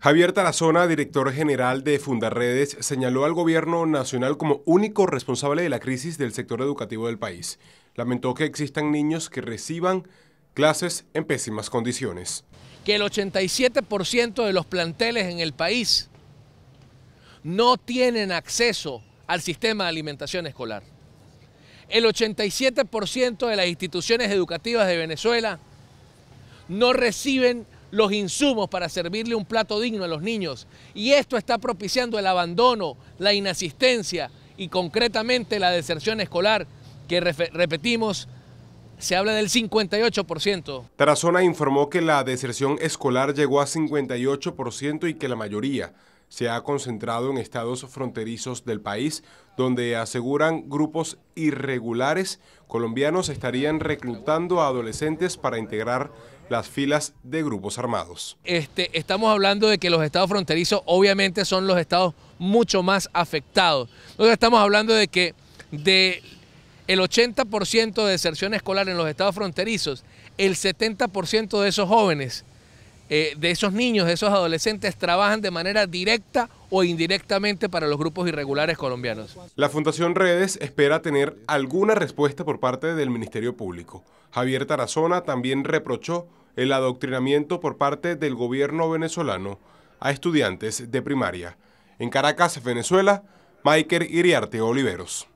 Javier Tarazona, director general de Fundarredes, señaló al gobierno nacional como único responsable de la crisis del sector educativo del país. Lamentó que existan niños que reciban clases en pésimas condiciones. Que el 87% de los planteles en el país no tienen acceso al sistema de alimentación escolar. El 87% de las instituciones educativas de Venezuela no reciben los insumos para servirle un plato digno a los niños. Y esto está propiciando el abandono, la inasistencia y concretamente la deserción escolar, que repetimos, se habla del 58%. Tarazona informó que la deserción escolar llegó a 58% y que la mayoría se ha concentrado en estados fronterizos del país, donde aseguran grupos irregulares colombianos estarían reclutando a adolescentes para integrar las filas de grupos armados. Este, estamos hablando de que los estados fronterizos obviamente son los estados mucho más afectados. Nosotros estamos hablando de que de el 80% de deserción escolar en los estados fronterizos, el 70% de esos jóvenes eh, de esos niños, de esos adolescentes, trabajan de manera directa o indirectamente para los grupos irregulares colombianos. La Fundación Redes espera tener alguna respuesta por parte del Ministerio Público. Javier Tarazona también reprochó el adoctrinamiento por parte del gobierno venezolano a estudiantes de primaria. En Caracas, Venezuela, Maiker Iriarte Oliveros.